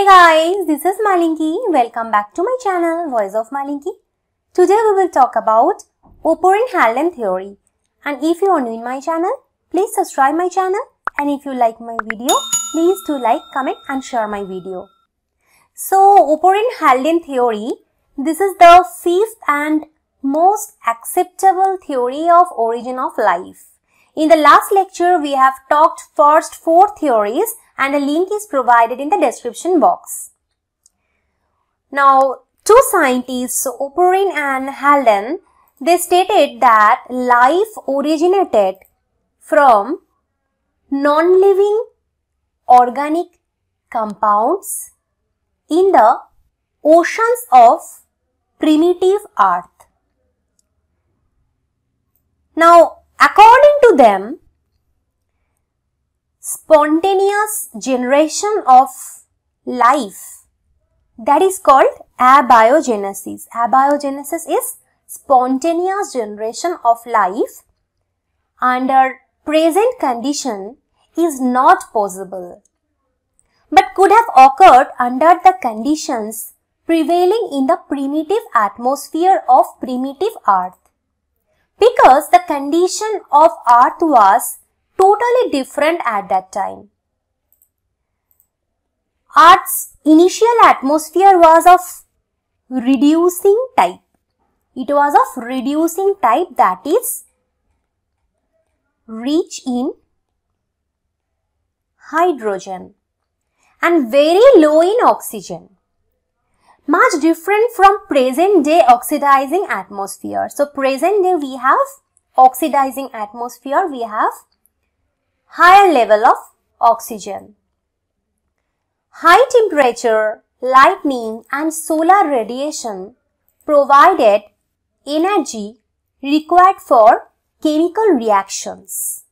Hey guys, this is Malinki. Welcome back to my channel Voice of Malinki. Today we will talk about operin halden theory. And if you are new in my channel, please subscribe my channel and if you like my video, please do like, comment and share my video. So operin halden theory, this is the fifth and most acceptable theory of origin of life. In the last lecture, we have talked first four theories and a link is provided in the description box. Now, two scientists, Operin and Halden, they stated that life originated from non-living organic compounds in the oceans of primitive earth. Now, according to them, spontaneous generation of life that is called abiogenesis. Abiogenesis is spontaneous generation of life under present condition is not possible but could have occurred under the conditions prevailing in the primitive atmosphere of primitive earth. Because the condition of earth was totally different at that time. Earth's initial atmosphere was of reducing type. It was of reducing type that is rich in hydrogen and very low in oxygen. Much different from present day oxidizing atmosphere. So present day we have oxidizing atmosphere, we have higher level of oxygen. High temperature, lightning and solar radiation provided energy required for chemical reactions.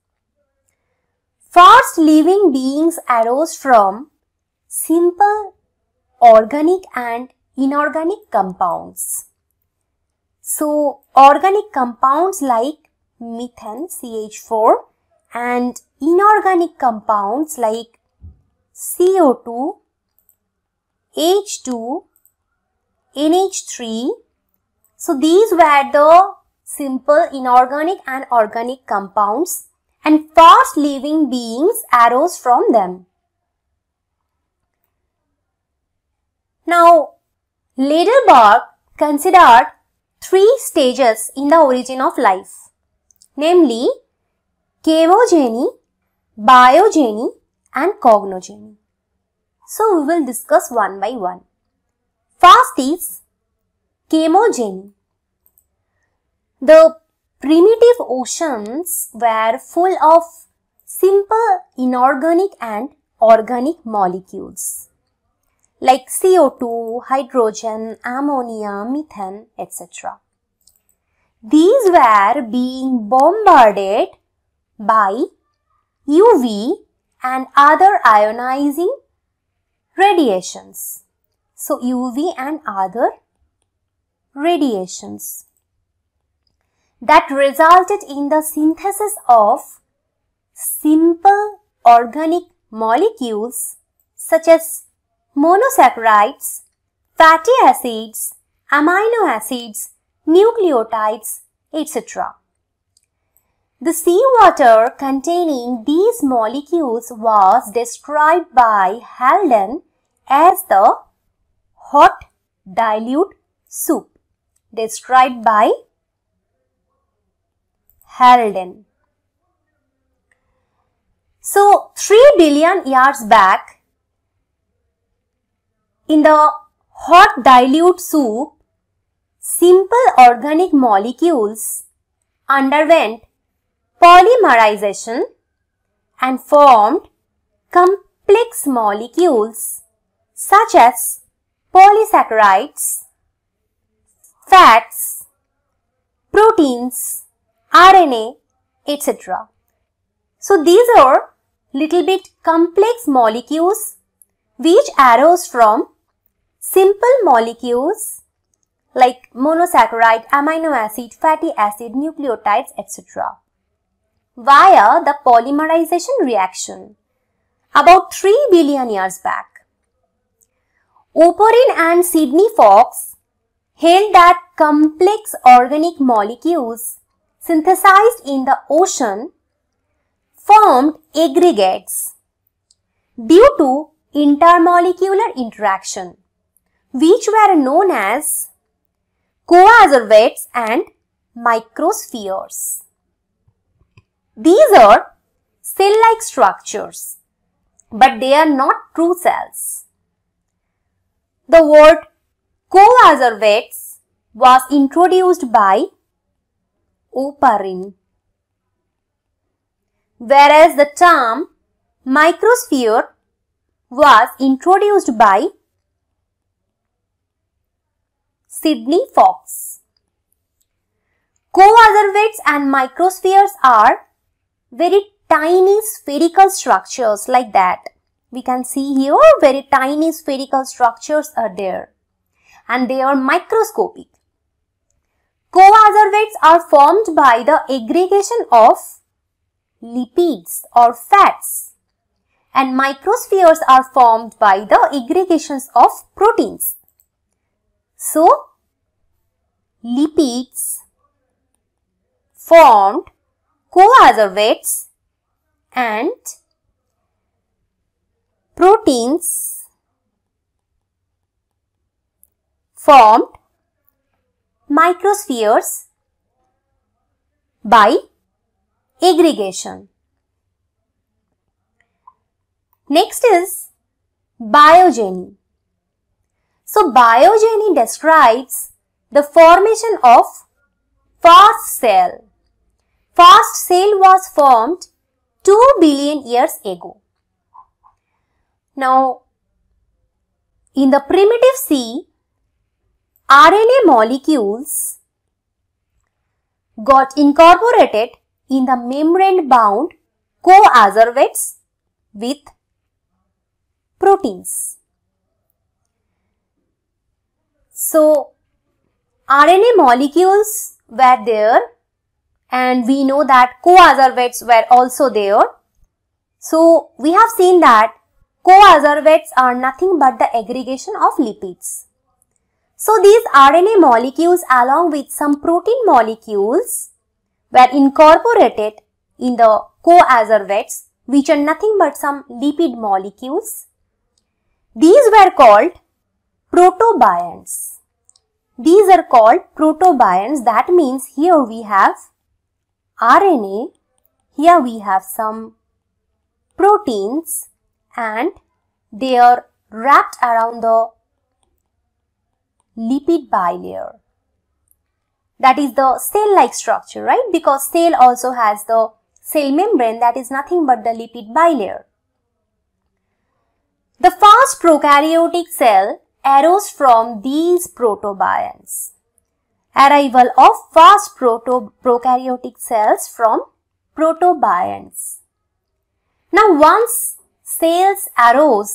First living beings arose from simple organic and inorganic compounds. So organic compounds like methane CH4 and inorganic compounds like CO2, H2, NH3. So these were the simple inorganic and organic compounds and first living beings arose from them. Now, Lederberg considered three stages in the origin of life, namely cavogeny, biogeny and cognogeny. So we will discuss one by one. First is chemogeny. The primitive oceans were full of simple inorganic and organic molecules like CO2, hydrogen, ammonia, methane, etc. These were being bombarded by UV and other ionizing radiations. So, UV and other radiations that resulted in the synthesis of simple organic molecules such as monosaccharides, fatty acids, amino acids, nucleotides, etc. The seawater containing these molecules was described by Halden as the hot dilute soup described by Halden. So 3 billion years back in the hot dilute soup simple organic molecules underwent polymerization and formed complex molecules such as polysaccharides, fats, proteins, RNA, etc. So these are little bit complex molecules which arose from simple molecules like monosaccharide, amino acid, fatty acid, nucleotides, etc via the polymerization reaction about 3 billion years back. Oporin and Sidney Fox held that complex organic molecules synthesized in the ocean formed aggregates due to intermolecular interaction which were known as coacervates and microspheres. These are cell-like structures, but they are not true cells. The word coacervates was introduced by Oparin, whereas the term microsphere was introduced by Sydney Fox. Coacervates and microspheres are very tiny spherical structures like that. We can see here very tiny spherical structures are there and they are microscopic. co are formed by the aggregation of lipids or fats and microspheres are formed by the aggregations of proteins. So, lipids formed who weights and proteins formed microspheres by aggregation. Next is biogeny. So biogeny describes the formation of fast cell first cell was formed 2 billion years ago. Now, in the primitive sea, RNA molecules got incorporated in the membrane-bound coacervates with proteins. So, RNA molecules were there and we know that co coacervates were also there. So we have seen that co coacervates are nothing but the aggregation of lipids. So these RNA molecules along with some protein molecules were incorporated in the co coacervates which are nothing but some lipid molecules. These were called protobions. These are called protobions that means here we have RNA, here we have some proteins and they are wrapped around the lipid bilayer. That is the cell-like structure, right? Because cell also has the cell membrane that is nothing but the lipid bilayer. The first prokaryotic cell arose from these protobions arrival of fast proto prokaryotic cells from protobionts. Now once cells arose,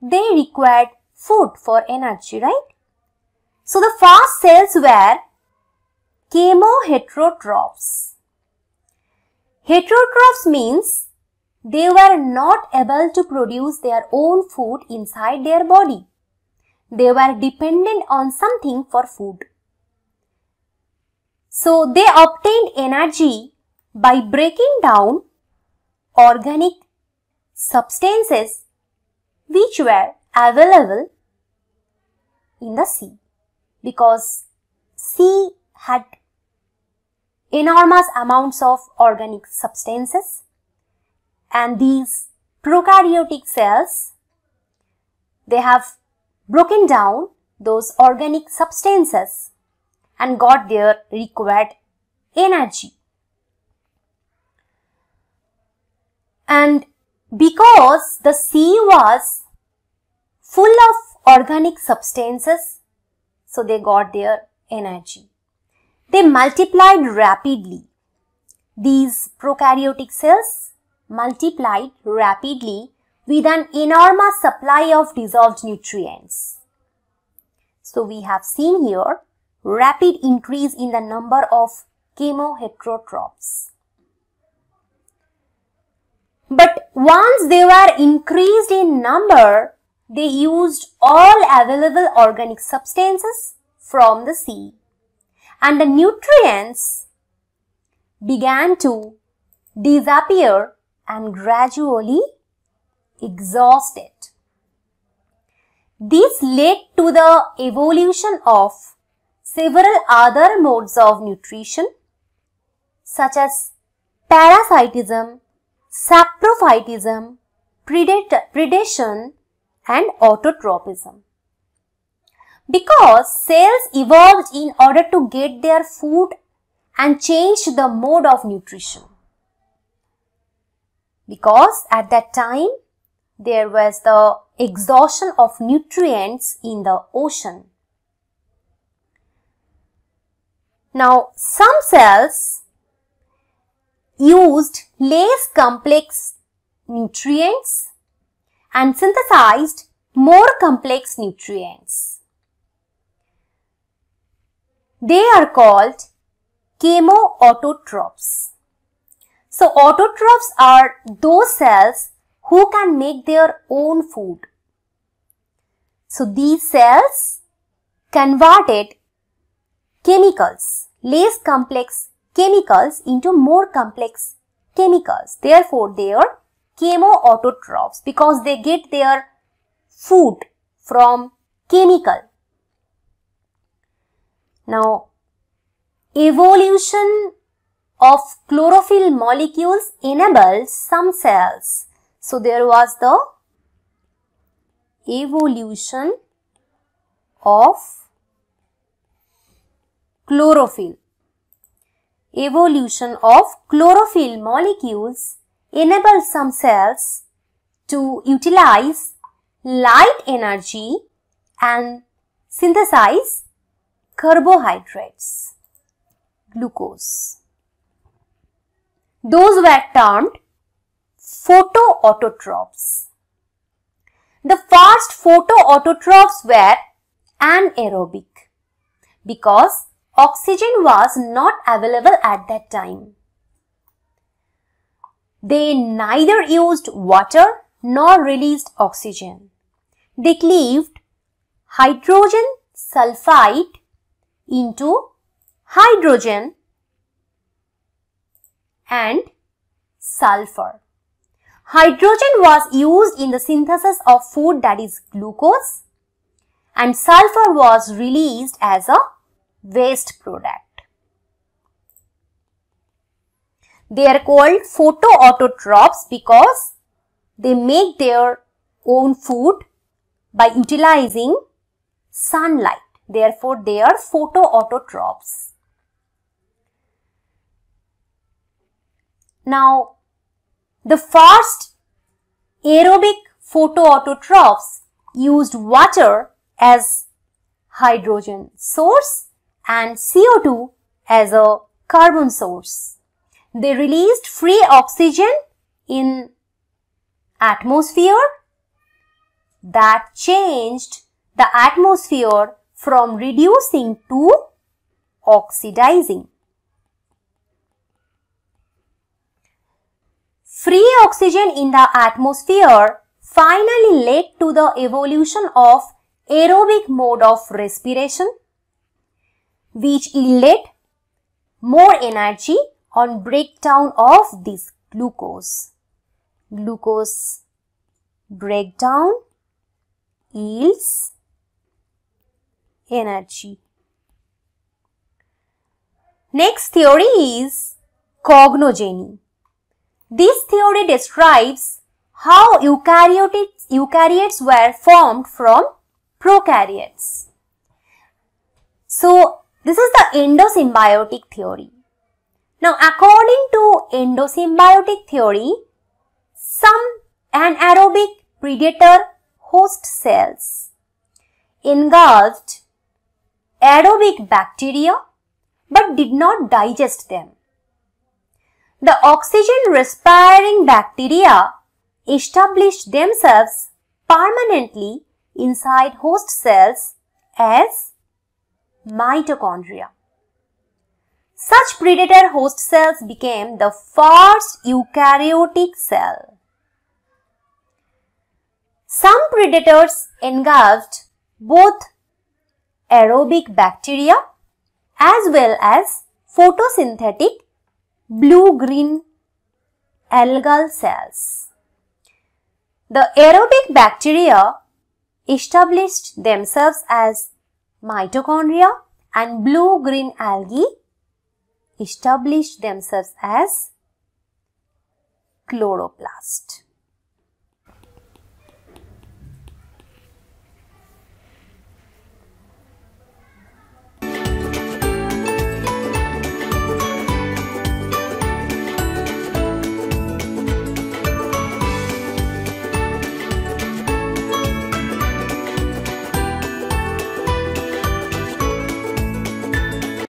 they required food for energy, right? So the fast cells were chemoheterotrophs. Heterotrophs means they were not able to produce their own food inside their body. They were dependent on something for food. So they obtained energy by breaking down organic substances which were available in the sea because sea had enormous amounts of organic substances and these prokaryotic cells they have broken down those organic substances and got their required energy. And because the sea was full of organic substances, so they got their energy. They multiplied rapidly. These prokaryotic cells multiplied rapidly with an enormous supply of dissolved nutrients. So we have seen here rapid increase in the number of chemoheterotrophs. But once they were increased in number, they used all available organic substances from the sea and the nutrients began to disappear and gradually exhausted. This led to the evolution of several other modes of nutrition such as parasitism, saprophytism, predation and autotropism. Because cells evolved in order to get their food and change the mode of nutrition. Because at that time, there was the exhaustion of nutrients in the ocean. Now, some cells used less complex nutrients and synthesized more complex nutrients. They are called chemoautotrophs. So, autotrophs are those cells who can make their own food. So, these cells converted chemicals less complex chemicals into more complex chemicals. Therefore, they are chemoautotrophs because they get their food from chemical. Now, evolution of chlorophyll molecules enables some cells. So, there was the evolution of chlorophyll. Evolution of chlorophyll molecules enables some cells to utilize light energy and synthesize carbohydrates, glucose. Those were termed photoautotrophs. The first photoautotrophs were anaerobic because Oxygen was not available at that time. They neither used water nor released oxygen. They cleaved hydrogen sulfide into hydrogen and sulfur. Hydrogen was used in the synthesis of food that is glucose and sulfur was released as a waste product. They are called photoautotrophs because they make their own food by utilizing sunlight. Therefore, they are photoautotrophs. Now, the first aerobic photoautotrophs used water as hydrogen source and CO2 as a carbon source. They released free oxygen in atmosphere that changed the atmosphere from reducing to oxidizing. Free oxygen in the atmosphere finally led to the evolution of aerobic mode of respiration which yielded more energy on breakdown of this glucose. Glucose breakdown yields energy. Next theory is cognogeny. This theory describes how eukaryotes, eukaryotes were formed from prokaryotes. So, this is the endosymbiotic theory. Now, according to endosymbiotic theory, some anaerobic predator host cells engulfed aerobic bacteria but did not digest them. The oxygen respiring bacteria established themselves permanently inside host cells as mitochondria. Such predator host cells became the first eukaryotic cell. Some predators engulfed both aerobic bacteria as well as photosynthetic blue-green algal cells. The aerobic bacteria established themselves as mitochondria and blue-green algae established themselves as chloroplast.